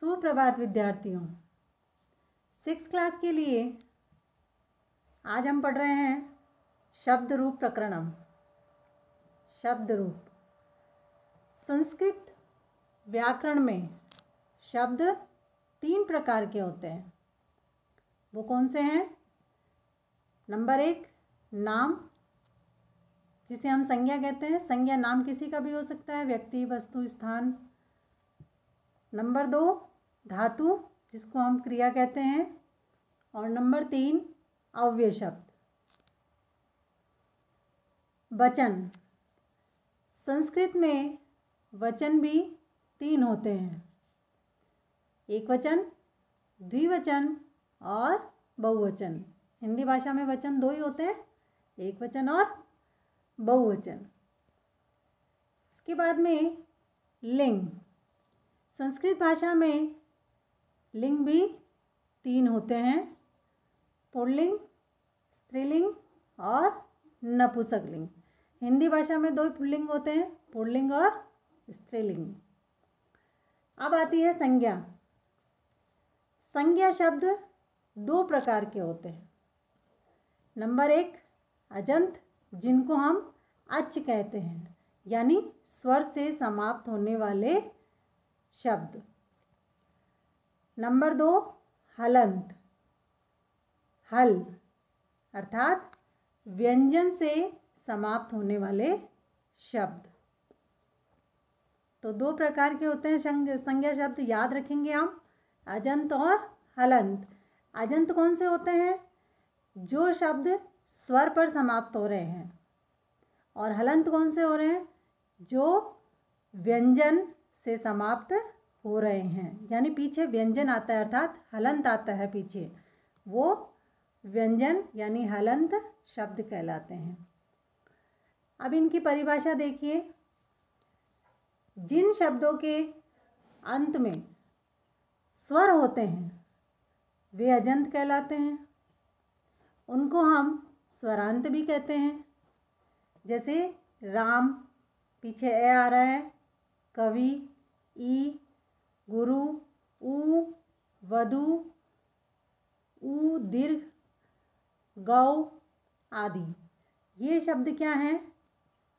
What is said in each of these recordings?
सुप्रभात विद्यार्थियों six class के लिए आज हम पढ़ रहे हैं शब्द रूप प्रकरणम शब्द रूप संस्कृत व्याकरण में शब्द तीन प्रकार के होते हैं वो कौन से हैं नंबर एक नाम जिसे हम संज्ञा कहते हैं संज्ञा नाम किसी का भी हो सकता है व्यक्ति वस्तु स्थान नंबर दो धातु जिसको हम क्रिया कहते हैं और नंबर तीन अव्य शब्द वचन संस्कृत में वचन भी तीन होते हैं एक वचन द्विवचन और बहुवचन हिंदी भाषा में वचन दो ही होते हैं एक वचन और बहुवचन इसके बाद में लिंग संस्कृत भाषा में लिंग भी तीन होते हैं पुल्लिंग स्त्रीलिंग और नपुसकलिंग हिंदी भाषा में दो ही पुल्लिंग होते हैं पुल्लिंग और स्त्रीलिंग अब आती है संज्ञा संज्ञा शब्द दो प्रकार के होते हैं नंबर एक अजंत जिनको हम अच कहते हैं यानी स्वर से समाप्त होने वाले शब्द नंबर दो हलंत हल अर्थात व्यंजन से समाप्त होने वाले शब्द तो दो प्रकार के होते हैं संज्ञा शब्द याद रखेंगे हम अजंत और हलंत अजंत कौन से होते हैं जो शब्द स्वर पर समाप्त हो रहे हैं और हलंत कौन से हो रहे हैं जो व्यंजन से समाप्त हो रहे हैं यानी पीछे व्यंजन आता है अर्थात हलंत आता है पीछे वो व्यंजन यानी हलंत शब्द कहलाते हैं अब इनकी परिभाषा देखिए जिन शब्दों के अंत में स्वर होते हैं वे अजंत कहलाते हैं उनको हम स्वरांत भी कहते हैं जैसे राम पीछे ए आ रहा है कवि ई गुरु उ वधु ऊ दीर्घ गौ आदि ये शब्द क्या हैं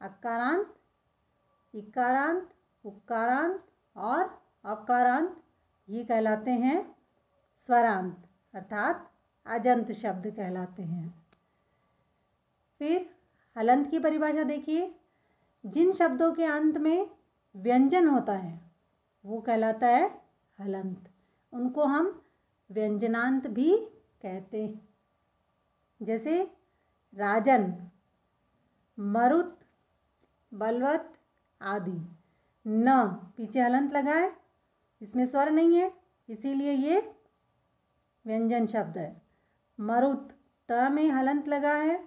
अकारांत इकारांत उकारांत और अकारांत ये कहलाते हैं स्वरांत अर्थात अजंत शब्द कहलाते हैं फिर हलंत की परिभाषा देखिए जिन शब्दों के अंत में व्यंजन होता है वो कहलाता है हलंत उनको हम व्यंजनांत भी कहते हैं जैसे राजन मरुत बलवत आदि न पीछे हलंत लगा है इसमें स्वर नहीं है इसीलिए ये व्यंजन शब्द है मरुत त में हलंत लगा है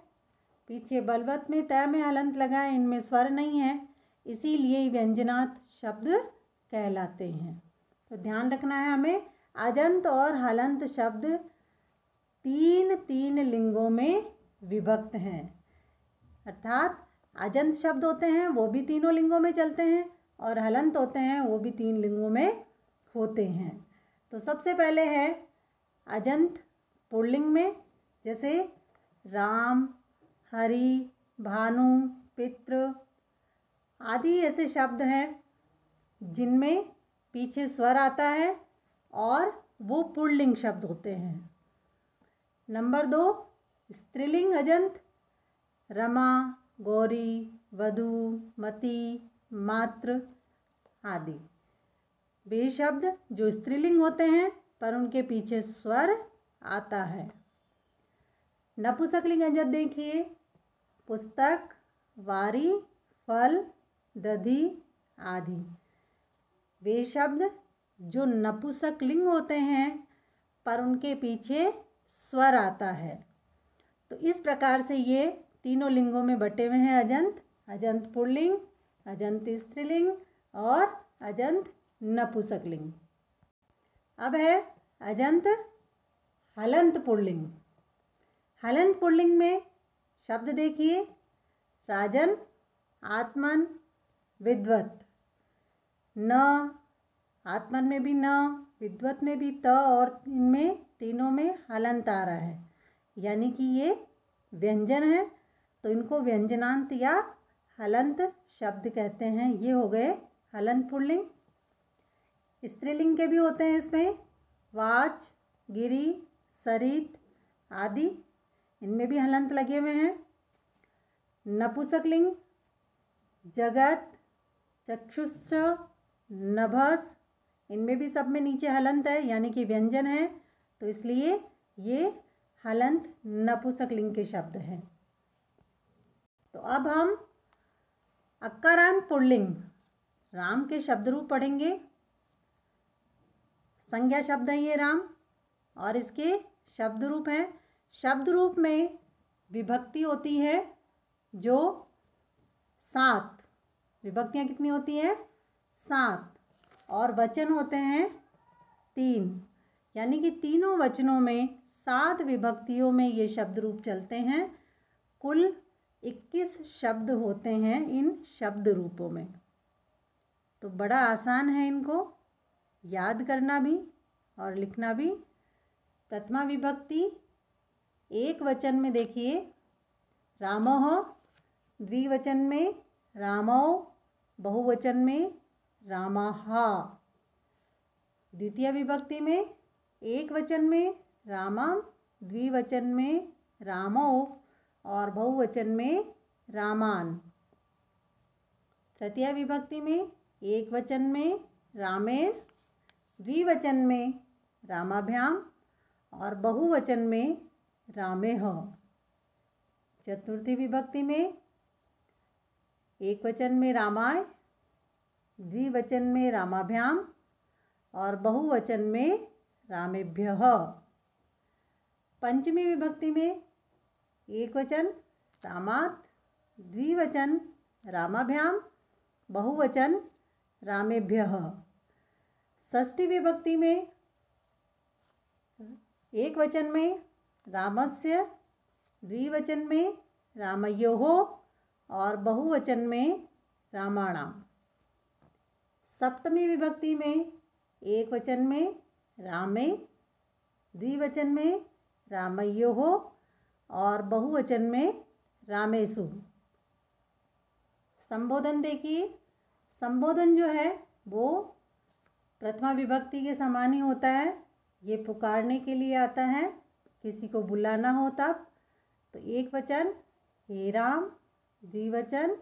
पीछे बलवत में त में हलंत लगा है इनमें स्वर नहीं है इसीलिए व्यंजनाथ शब्द कहलाते हैं तो ध्यान रखना है हमें अजंत और हलंत शब्द तीन तीन लिंगों में विभक्त हैं अर्थात अजंत शब्द होते हैं वो भी तीनों लिंगों में चलते हैं और हलंत होते हैं वो भी तीन लिंगों में होते हैं तो सबसे पहले है अजंत पुल्लिंग में जैसे राम हरि भानु पित्र आदि ऐसे शब्द हैं जिनमें पीछे स्वर आता है और वो पुल्लिंग शब्द होते हैं नंबर दो स्त्रीलिंग अजंत रमा गौरी वधु मती मात्र आदि वे शब्द जो स्त्रीलिंग होते हैं पर उनके पीछे स्वर आता है नपुसकलिंग अजंत देखिए पुस्तक वारी फल दधि आदि वे शब्द जो नपुसक लिंग होते हैं पर उनके पीछे स्वर आता है तो इस प्रकार से ये तीनों लिंगों में बटे हुए हैं अजंत अजंत पुल्लिंग अजंत स्त्रीलिंग और अजंत नपुसक लिंग अब है अजंत हलंत पुल्लिंग हलंत पुल्लिंग में शब्द देखिए राजन आत्मन विद्वत न आत्मन में भी न विद्वत में भी त और इनमें तीनों में हलंत आ रहा है यानी कि ये व्यंजन है तो इनको व्यंजनांत या हलंत शब्द कहते हैं ये हो गए हलंत पुल्लिंग स्त्रीलिंग के भी होते हैं इसमें वाच गिरी सरित आदि इनमें भी हलंत लगे हुए हैं नपुसकलिंग जगत चक्षुष नभस इनमें भी सब में नीचे हलंत है यानी कि व्यंजन है तो इसलिए ये हलंत नपुसक लिंग के शब्द हैं तो अब हम अक्कारांत पुल्लिंग राम के शब्द रूप पढ़ेंगे संज्ञा शब्द है ये राम और इसके शब्द रूप हैं शब्द रूप में विभक्ति होती है जो सात विभक्तियाँ कितनी होती हैं सात और वचन होते हैं तीन यानी कि तीनों वचनों में सात विभक्तियों में ये शब्द रूप चलते हैं कुल इक्कीस शब्द होते हैं इन शब्द रूपों में तो बड़ा आसान है इनको याद करना भी और लिखना भी प्रथमा विभक्ति एक वचन में देखिए रामोह द्विवचन में रामो बहुवचन में रामा द्वितीय विभक्ति में एक वचन में रामम द्विवचन में रामो और बहुवचन में रामान तृतीय विभक्ति में एक वचन में रामेण द्विवचन में रामाभ्याम और बहुवचन में रामेह चतुर्थी विभक्ति में एक वचन में रामाय द्विवचन में रामाभ्याम और बहुवचन में रामेभ्य पंचमी विभक्ति में एक वचन रामात द्विवचन रामाभ्याम बहुवचन रामेभ्य षष्ठी विभक्ति में एक वचन में रामस्य द्विवचन में रामयो और बहुवचन में रामाणाम सप्तमी विभक्ति में एक वचन में रामे द्विवचन में रामयो हो और बहुवचन में रामेशु संबोधन देखिए संबोधन जो है वो प्रथमा विभक्ति के समान ही होता है ये पुकारने के लिए आता है किसी को बुलाना हो तब तो एक वचन हे राम द्विवचन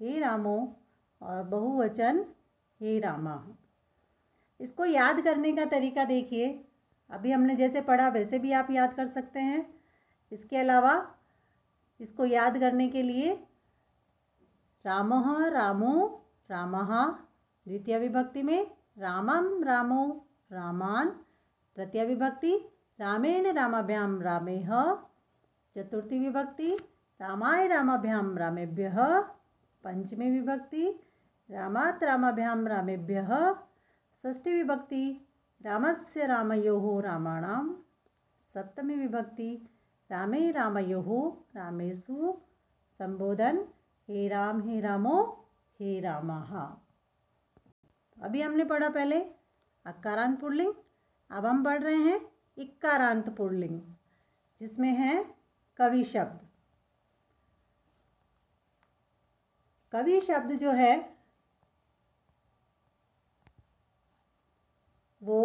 हे रामो और बहुवचन हे रामा इसको याद करने का तरीका देखिए अभी हमने जैसे पढ़ा वैसे भी आप याद कर सकते हैं इसके अलावा इसको याद करने के लिए राम रामो राम द्वितीय विभक्ति में रामम रामो रामान तृतीय विभक्ति रामेण रामाभ्याम रामेह चतुर्थी विभक्ति रामाय रामाभ्याम रामेभ्य पंचमी विभक्ति रामात् रामाभ्यां रामेभ्यः षष्ठीविभक्ति रामस्य रामयोः रामाणां विभक्ति रामे रामयोः रामेषु संबोधन हे राम हे रामो हे रामाह तो अभी हमने पढ़ा पहले अकारांत पुर्लिंग अब हम पढ़ रहे हैं इक्कारांत पुर्लिंग जिसमें है कवि शब्द कवि शब्द जो है वो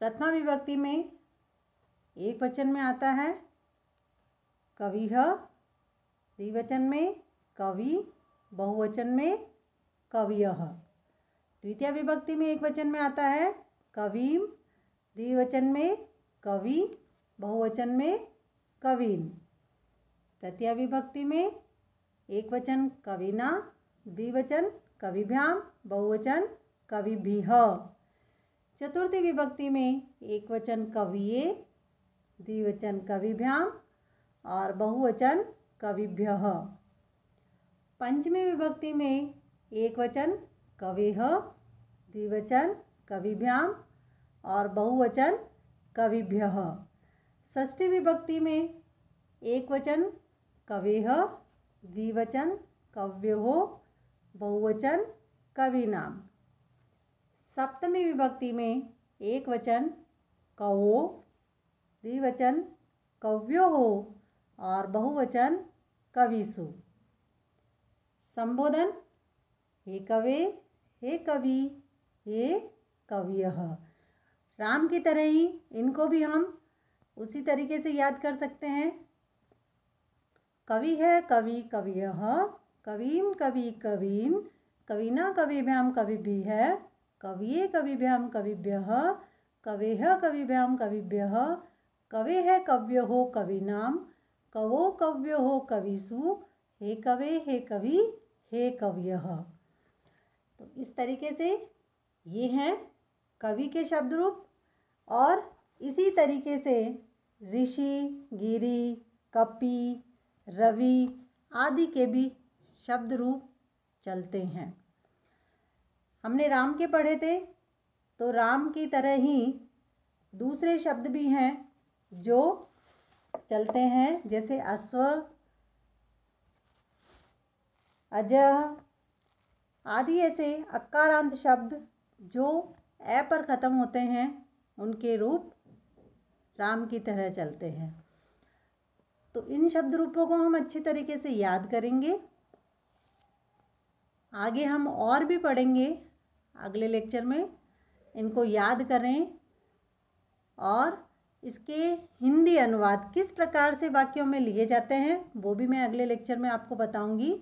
प्रथमा विभक्ति में एक वचन में आता है कवि द्विवचन में कवि बहुवचन में कविय द्वितीय विभक्ति में एक वचन में आता है कवीम द्विवचन में कवि बहुवचन में कवीन तृतीय विभक्ति में एक वचन कविना द्विवचन कविभ्याम बहुवचन कवि भी चतुर्थी विभक्ति में एक वचन कविये द्विवचन कविभ्याम और बहुवचन कविभ्य पंचमी विभक्ति में एक वचन कवि द्विवचन कविभ्याम और बहुवचन कविभ्य ष्ठी विभक्ति में एक वचन कवि द्विवचन कव्यो बहुवचन कविनाम सप्तमी विभक्ति में एक वचन कवो द्विवचन कव्यो हो और बहुवचन कविसु संबोधन हे कवे हे कवि हे कव्य राम की तरह ही इनको भी हम उसी तरीके से याद कर सकते हैं कवि है कवि कव्य कवीम कवि कवीन कविना कवि में हम कवि भी है कविये कविभ्याम कविभ्य कवेह कविभ्याम कविभ्य कवे है कव्य हो कविनाम कवो कव्य हो कविसु हे कवे हे कवि हे कव्य तो इस तरीके से ये हैं कवि के शब्द रूप और इसी तरीके से ऋषि गिरी कपि रवि आदि के भी शब्द रूप चलते हैं हमने राम के पढ़े थे तो राम की तरह ही दूसरे शब्द भी हैं जो चलते हैं जैसे अश्व अजह आदि ऐसे अकारांत शब्द जो ए पर ख़त्म होते हैं उनके रूप राम की तरह चलते हैं तो इन शब्द रूपों को हम अच्छे तरीके से याद करेंगे आगे हम और भी पढ़ेंगे अगले लेक्चर में इनको याद करें और इसके हिंदी अनुवाद किस प्रकार से वाक्यों में लिए जाते हैं वो भी मैं अगले लेक्चर में आपको बताऊंगी